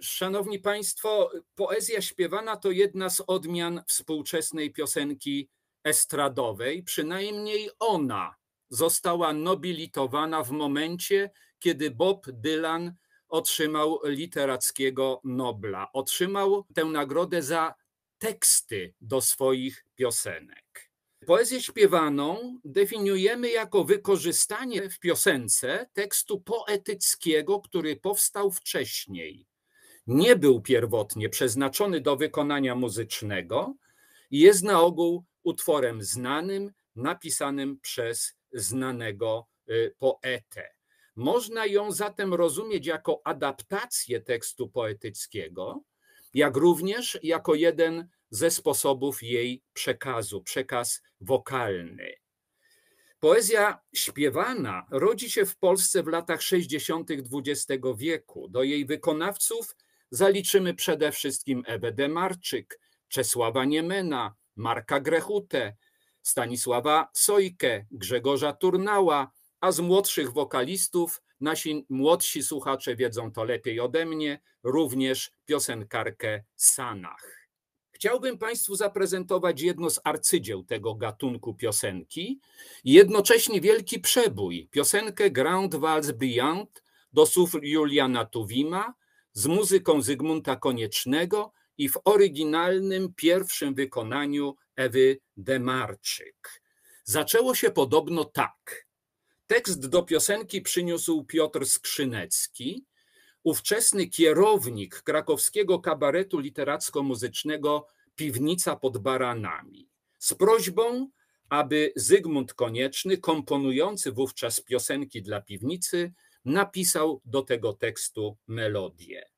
Szanowni Państwo, poezja śpiewana to jedna z odmian współczesnej piosenki estradowej, przynajmniej ona została nobilitowana w momencie, kiedy Bob Dylan otrzymał literackiego Nobla. Otrzymał tę nagrodę za teksty do swoich piosenek. Poezję śpiewaną definiujemy jako wykorzystanie w piosence tekstu poetyckiego, który powstał wcześniej nie był pierwotnie przeznaczony do wykonania muzycznego i jest na ogół utworem znanym, napisanym przez znanego y, poetę. Można ją zatem rozumieć jako adaptację tekstu poetyckiego, jak również jako jeden ze sposobów jej przekazu, przekaz wokalny. Poezja śpiewana rodzi się w Polsce w latach 60. XX wieku. Do jej wykonawców Zaliczymy przede wszystkim Ewę Demarczyk, Czesława Niemena, Marka Grechutę, Stanisława Sojkę, Grzegorza Turnała, a z młodszych wokalistów nasi młodsi słuchacze wiedzą to lepiej ode mnie, również piosenkarkę Sanach. Chciałbym Państwu zaprezentować jedno z arcydzieł tego gatunku piosenki i jednocześnie wielki przebój, piosenkę Grand Vals Beyond do słów Juliana Tuwima, z muzyką Zygmunta Koniecznego i w oryginalnym pierwszym wykonaniu Ewy Demarczyk. Zaczęło się podobno tak. Tekst do piosenki przyniósł Piotr Skrzynecki, ówczesny kierownik krakowskiego kabaretu literacko-muzycznego Piwnica pod Baranami, z prośbą, aby Zygmunt Konieczny, komponujący wówczas piosenki dla piwnicy, napisał do tego tekstu melodię.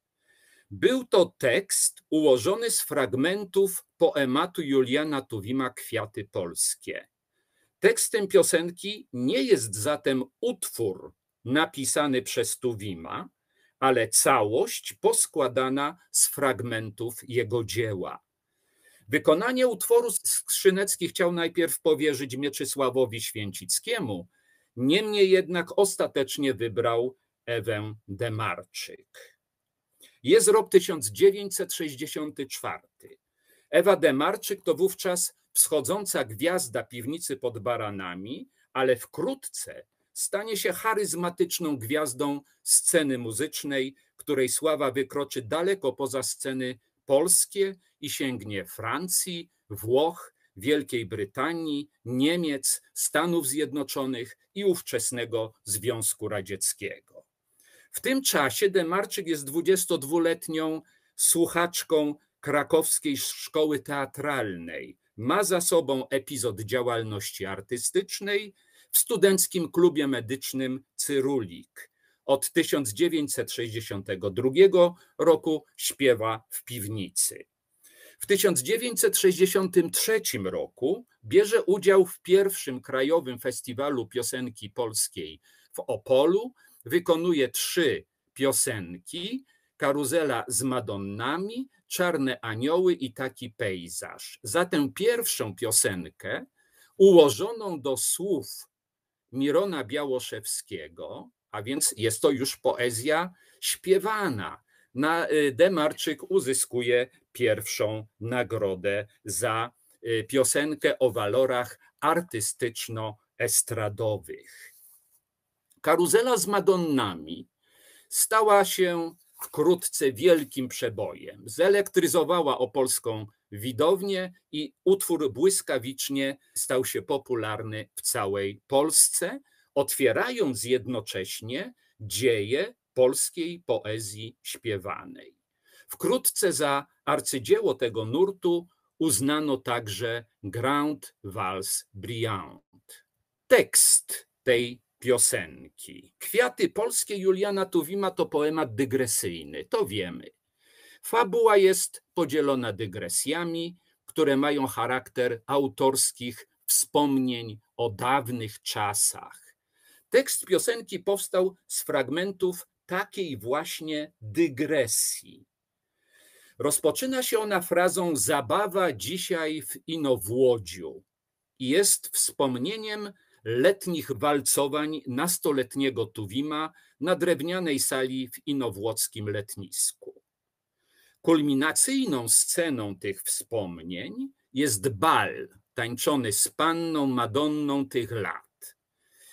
Był to tekst ułożony z fragmentów poematu Juliana Tuwima Kwiaty Polskie. Tekstem piosenki nie jest zatem utwór napisany przez Tuwima, ale całość poskładana z fragmentów jego dzieła. Wykonanie utworu Skrzynecki chciał najpierw powierzyć Mieczysławowi Święcickiemu, Niemniej jednak ostatecznie wybrał Ewę Demarczyk. Jest rok 1964. Ewa Demarczyk to wówczas wschodząca gwiazda piwnicy pod baranami, ale wkrótce stanie się charyzmatyczną gwiazdą sceny muzycznej, której sława wykroczy daleko poza sceny polskie i sięgnie Francji, Włoch Wielkiej Brytanii, Niemiec, Stanów Zjednoczonych i ówczesnego Związku Radzieckiego. W tym czasie Demarczyk jest 22-letnią słuchaczką krakowskiej szkoły teatralnej. Ma za sobą epizod działalności artystycznej w studenckim klubie medycznym Cyrulik. Od 1962 roku śpiewa w piwnicy. W 1963 roku bierze udział w pierwszym Krajowym Festiwalu Piosenki Polskiej w Opolu, wykonuje trzy piosenki, Karuzela z Madonnami, Czarne Anioły i taki pejzaż. Za tę pierwszą piosenkę, ułożoną do słów Mirona Białoszewskiego, a więc jest to już poezja śpiewana na y, Demarczyk uzyskuje pierwszą nagrodę za y, piosenkę o walorach artystyczno-estradowych. Karuzela z Madonnami stała się wkrótce wielkim przebojem. Zelektryzowała opolską widownię i utwór błyskawicznie stał się popularny w całej Polsce, otwierając jednocześnie dzieje polskiej poezji śpiewanej. Wkrótce za arcydzieło tego nurtu uznano także Grand Vals Briand. Tekst tej piosenki. Kwiaty polskie Juliana Tuwima to poemat dygresyjny, to wiemy. Fabuła jest podzielona dygresjami, które mają charakter autorskich wspomnień o dawnych czasach. Tekst piosenki powstał z fragmentów takiej właśnie dygresji. Rozpoczyna się ona frazą zabawa dzisiaj w Inowłodziu i jest wspomnieniem letnich walcowań nastoletniego Tuwima na drewnianej sali w inowłockim letnisku. Kulminacyjną sceną tych wspomnień jest bal tańczony z panną Madonną tych lat.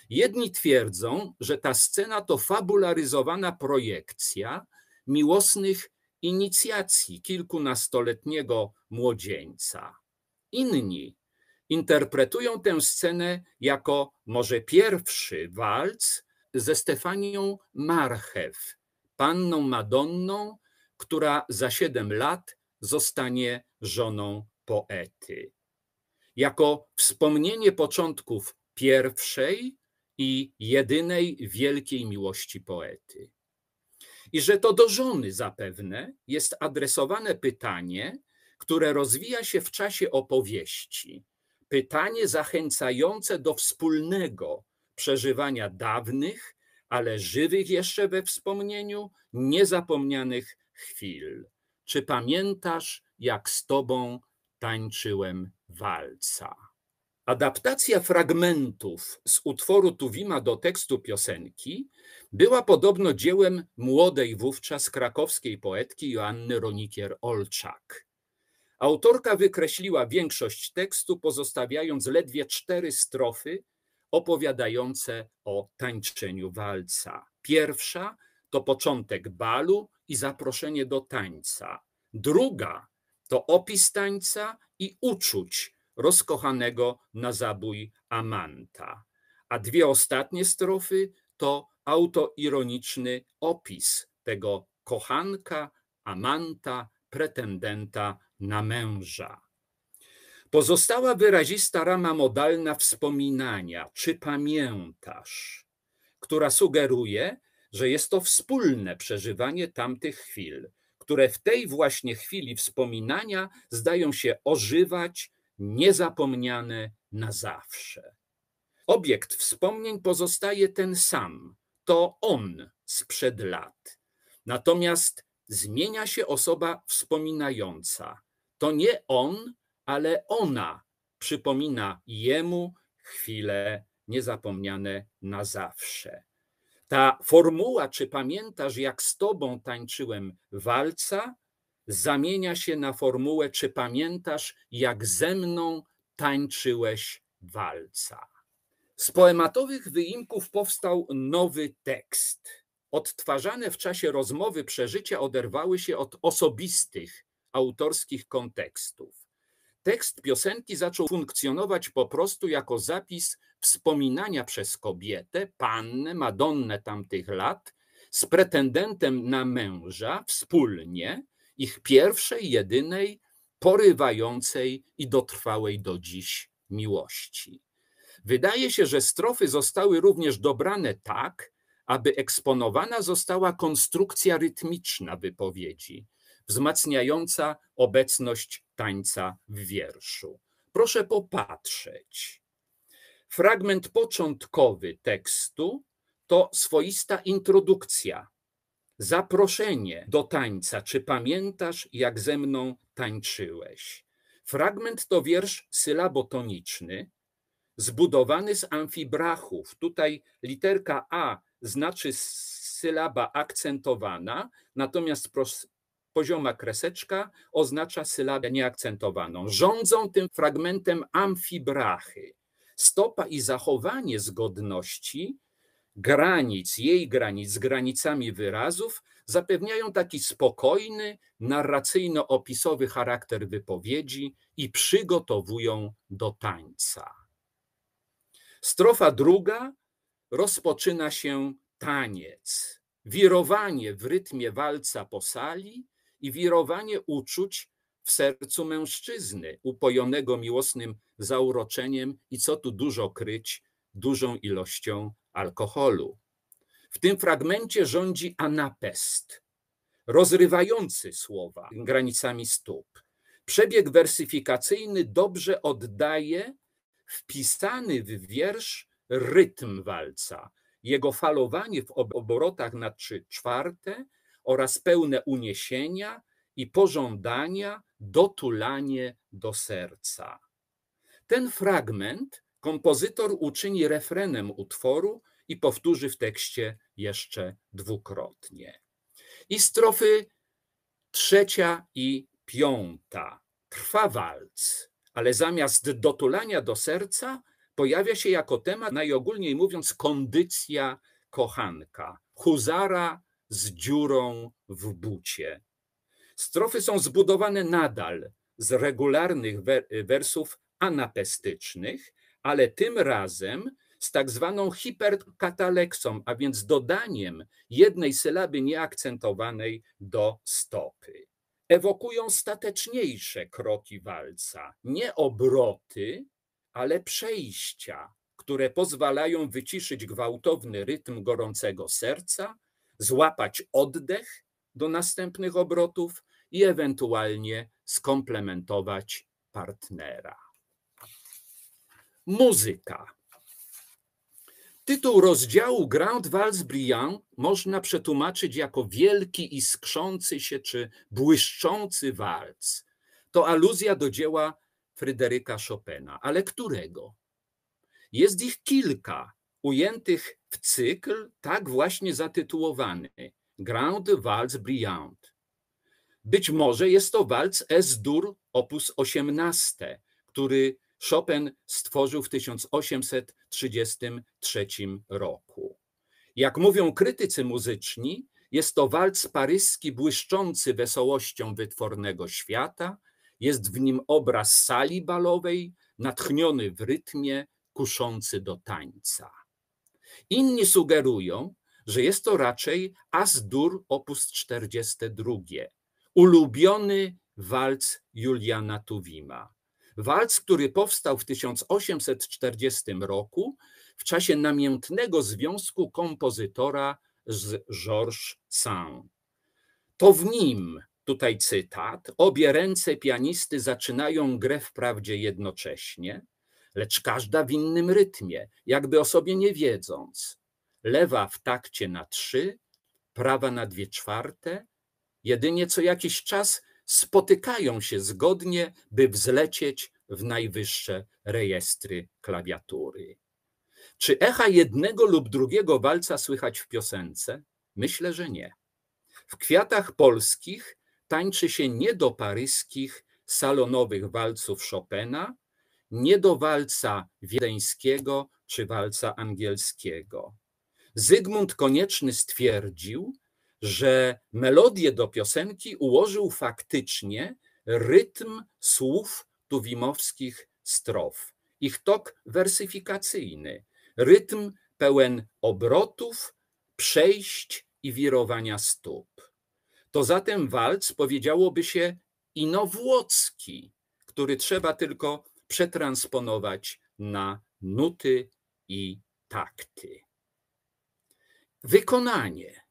Jedni twierdzą, że ta scena to fabularyzowana projekcja miłosnych inicjacji kilkunastoletniego młodzieńca. Inni interpretują tę scenę jako może pierwszy walc ze Stefanią Marchew, panną Madonną, która za siedem lat zostanie żoną poety. Jako wspomnienie początków pierwszej i jedynej wielkiej miłości poety. I że to do żony zapewne jest adresowane pytanie, które rozwija się w czasie opowieści. Pytanie zachęcające do wspólnego przeżywania dawnych, ale żywych jeszcze we wspomnieniu, niezapomnianych chwil. Czy pamiętasz, jak z tobą tańczyłem walca? Adaptacja fragmentów z utworu Tuwima do tekstu piosenki była podobno dziełem młodej wówczas krakowskiej poetki Joanny Ronikier-Olczak. Autorka wykreśliła większość tekstu, pozostawiając ledwie cztery strofy opowiadające o tańczeniu walca. Pierwsza to początek balu i zaproszenie do tańca. Druga to opis tańca i uczuć rozkochanego na zabój amanta. A dwie ostatnie strofy to autoironiczny opis tego kochanka, amanta, pretendenta na męża. Pozostała wyrazista rama modalna wspominania, czy pamiętasz, która sugeruje, że jest to wspólne przeżywanie tamtych chwil, które w tej właśnie chwili wspominania zdają się ożywać, niezapomniane na zawsze. Obiekt wspomnień pozostaje ten sam, to on sprzed lat. Natomiast zmienia się osoba wspominająca. To nie on, ale ona przypomina jemu chwile niezapomniane na zawsze. Ta formuła, czy pamiętasz, jak z tobą tańczyłem walca, zamienia się na formułę: Czy pamiętasz, jak ze mną tańczyłeś walca? Z poematowych wyimków powstał nowy tekst. Odtwarzane w czasie rozmowy przeżycia oderwały się od osobistych, autorskich kontekstów. Tekst piosenki zaczął funkcjonować po prostu jako zapis wspominania przez kobietę, pannę, madonnę tamtych lat, z pretendentem na męża wspólnie ich pierwszej, jedynej, porywającej i dotrwałej do dziś miłości. Wydaje się, że strofy zostały również dobrane tak, aby eksponowana została konstrukcja rytmiczna wypowiedzi, wzmacniająca obecność tańca w wierszu. Proszę popatrzeć. Fragment początkowy tekstu to swoista introdukcja Zaproszenie do tańca. Czy pamiętasz, jak ze mną tańczyłeś? Fragment to wiersz sylabotoniczny, zbudowany z amfibrachów. Tutaj literka A znaczy sylaba akcentowana, natomiast pozioma kreseczka oznacza sylabę nieakcentowaną. Rządzą tym fragmentem amfibrachy. Stopa i zachowanie zgodności granic, jej granic z granicami wyrazów, zapewniają taki spokojny, narracyjno-opisowy charakter wypowiedzi i przygotowują do tańca. Strofa druga rozpoczyna się taniec, wirowanie w rytmie walca po sali i wirowanie uczuć w sercu mężczyzny, upojonego miłosnym zauroczeniem i co tu dużo kryć, dużą ilością alkoholu. W tym fragmencie rządzi anapest, rozrywający słowa granicami stóp. Przebieg wersyfikacyjny dobrze oddaje wpisany w wiersz rytm walca, jego falowanie w obrotach na trzy czwarte oraz pełne uniesienia i pożądania, dotulanie do serca. Ten fragment Kompozytor uczyni refrenem utworu i powtórzy w tekście jeszcze dwukrotnie. I strofy trzecia i piąta. Trwa walc, ale zamiast dotulania do serca pojawia się jako temat, najogólniej mówiąc, kondycja kochanka, huzara z dziurą w bucie. Strofy są zbudowane nadal z regularnych wersów anapestycznych, ale tym razem z tak zwaną hiperkataleksą, a więc dodaniem jednej sylaby nieakcentowanej do stopy. Ewokują stateczniejsze kroki walca, nie obroty, ale przejścia, które pozwalają wyciszyć gwałtowny rytm gorącego serca, złapać oddech do następnych obrotów i ewentualnie skomplementować partnera. Muzyka. Tytuł rozdziału Grand Vals Brillant można przetłumaczyć jako wielki iskrzący się czy błyszczący walc. To aluzja do dzieła Fryderyka Chopina, ale którego? Jest ich kilka ujętych w cykl tak właśnie zatytułowany Grand Vals Briand. Być może jest to walc S-dur op. 18, który Chopin stworzył w 1833 roku. Jak mówią krytycy muzyczni, jest to walc paryski błyszczący wesołością wytwornego świata, jest w nim obraz sali balowej, natchniony w rytmie, kuszący do tańca. Inni sugerują, że jest to raczej Asdur op. 42, ulubiony walc Juliana Tuwima. Walc, który powstał w 1840 roku w czasie namiętnego związku kompozytora z Georges Saint. To w nim, tutaj cytat, obie ręce pianisty zaczynają grę wprawdzie jednocześnie, lecz każda w innym rytmie, jakby o sobie nie wiedząc. Lewa w takcie na trzy, prawa na dwie czwarte, jedynie co jakiś czas spotykają się zgodnie, by wzlecieć w najwyższe rejestry klawiatury. Czy echa jednego lub drugiego walca słychać w piosence? Myślę, że nie. W kwiatach polskich tańczy się nie do paryskich salonowych walców Chopina, nie do walca wiedeńskiego czy walca angielskiego. Zygmunt Konieczny stwierdził, że melodię do piosenki ułożył faktycznie rytm słów tuwimowskich strof, ich tok wersyfikacyjny, rytm pełen obrotów, przejść i wirowania stóp. To zatem walc powiedziałoby się inowłocki, który trzeba tylko przetransponować na nuty i takty. Wykonanie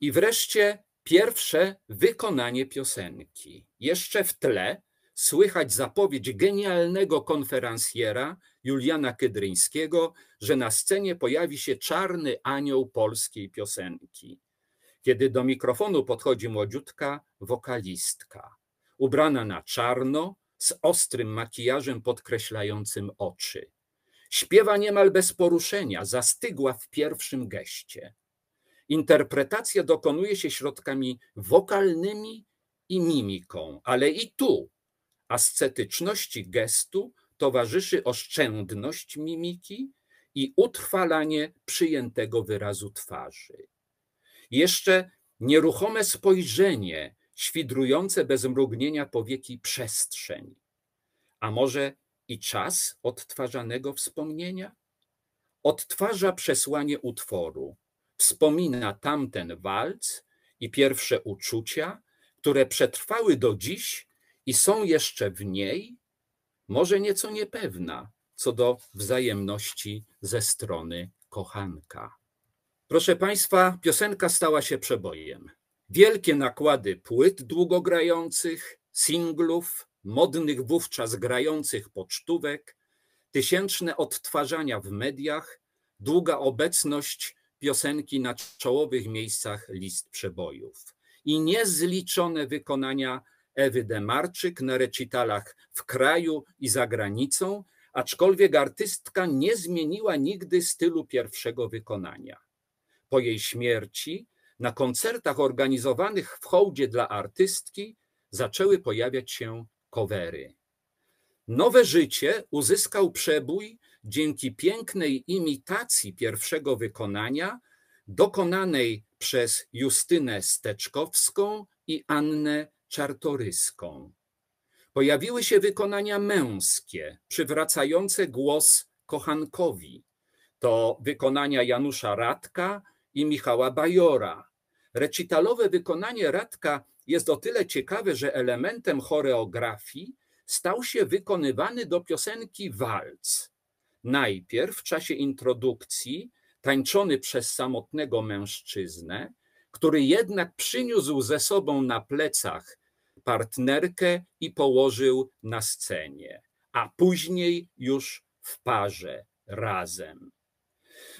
i wreszcie pierwsze wykonanie piosenki. Jeszcze w tle słychać zapowiedź genialnego konferencjera Juliana Kydryńskiego, że na scenie pojawi się czarny anioł polskiej piosenki. Kiedy do mikrofonu podchodzi młodziutka wokalistka, ubrana na czarno, z ostrym makijażem podkreślającym oczy. Śpiewa niemal bez poruszenia, zastygła w pierwszym geście. Interpretacja dokonuje się środkami wokalnymi i mimiką, ale i tu ascetyczności gestu towarzyszy oszczędność mimiki i utrwalanie przyjętego wyrazu twarzy. Jeszcze nieruchome spojrzenie, świdrujące bez mrugnienia powieki przestrzeń, a może i czas odtwarzanego wspomnienia? Odtwarza przesłanie utworu wspomina tamten walc i pierwsze uczucia, które przetrwały do dziś i są jeszcze w niej, może nieco niepewna co do wzajemności ze strony kochanka. Proszę Państwa, piosenka stała się przebojem. Wielkie nakłady płyt długogrających, singlów, modnych wówczas grających pocztówek, tysięczne odtwarzania w mediach, długa obecność piosenki na czołowych miejscach list przebojów i niezliczone wykonania Ewy Demarczyk na recitalach w kraju i za granicą, aczkolwiek artystka nie zmieniła nigdy stylu pierwszego wykonania. Po jej śmierci na koncertach organizowanych w hołdzie dla artystki zaczęły pojawiać się covery. Nowe życie uzyskał przebój dzięki pięknej imitacji pierwszego wykonania dokonanej przez Justynę Steczkowską i Annę Czartoryską. Pojawiły się wykonania męskie, przywracające głos kochankowi. To wykonania Janusza Radka i Michała Bajora. Recitalowe wykonanie Radka jest o tyle ciekawe, że elementem choreografii stał się wykonywany do piosenki walc najpierw w czasie introdukcji tańczony przez samotnego mężczyznę, który jednak przyniósł ze sobą na plecach partnerkę i położył na scenie, a później już w parze razem.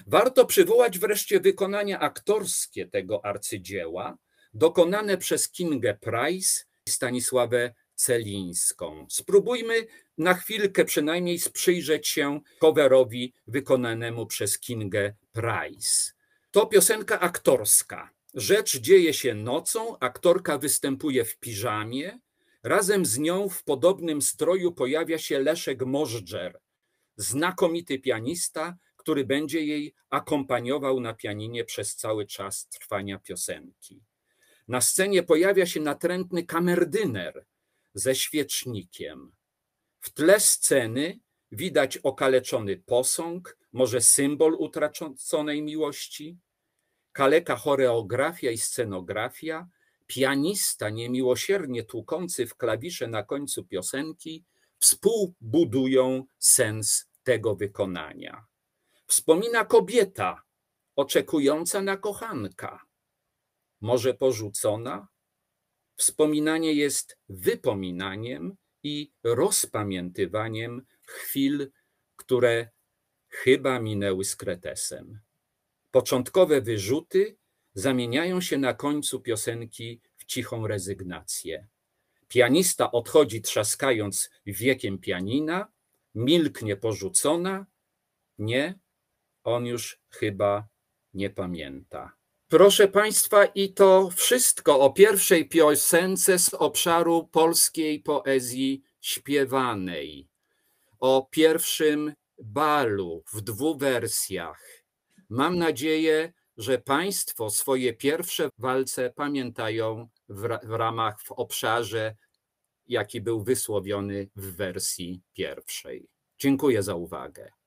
Warto przywołać wreszcie wykonania aktorskie tego arcydzieła, dokonane przez Kingę Price i Stanisławę Celińską. Spróbujmy na chwilkę przynajmniej sprzyjrzeć się coverowi wykonanemu przez Kingę Price. To piosenka aktorska. Rzecz dzieje się nocą, aktorka występuje w piżamie. Razem z nią w podobnym stroju pojawia się Leszek Możdżer, znakomity pianista, który będzie jej akompaniował na pianinie przez cały czas trwania piosenki. Na scenie pojawia się natrętny kamerdyner, ze świecznikiem. W tle sceny widać okaleczony posąg, może symbol utraconej miłości. Kaleka choreografia i scenografia, pianista niemiłosiernie tłukący w klawisze na końcu piosenki współbudują sens tego wykonania. Wspomina kobieta oczekująca na kochanka. Może porzucona, Wspominanie jest wypominaniem i rozpamiętywaniem chwil, które chyba minęły z kretesem. Początkowe wyrzuty zamieniają się na końcu piosenki w cichą rezygnację. Pianista odchodzi trzaskając wiekiem pianina, milknie porzucona. Nie, on już chyba nie pamięta. Proszę Państwa, i to wszystko o pierwszej piosence z obszaru polskiej poezji śpiewanej, o pierwszym balu w dwóch wersjach. Mam nadzieję, że Państwo swoje pierwsze walce pamiętają w, w ramach, w obszarze, jaki był wysłowiony w wersji pierwszej. Dziękuję za uwagę.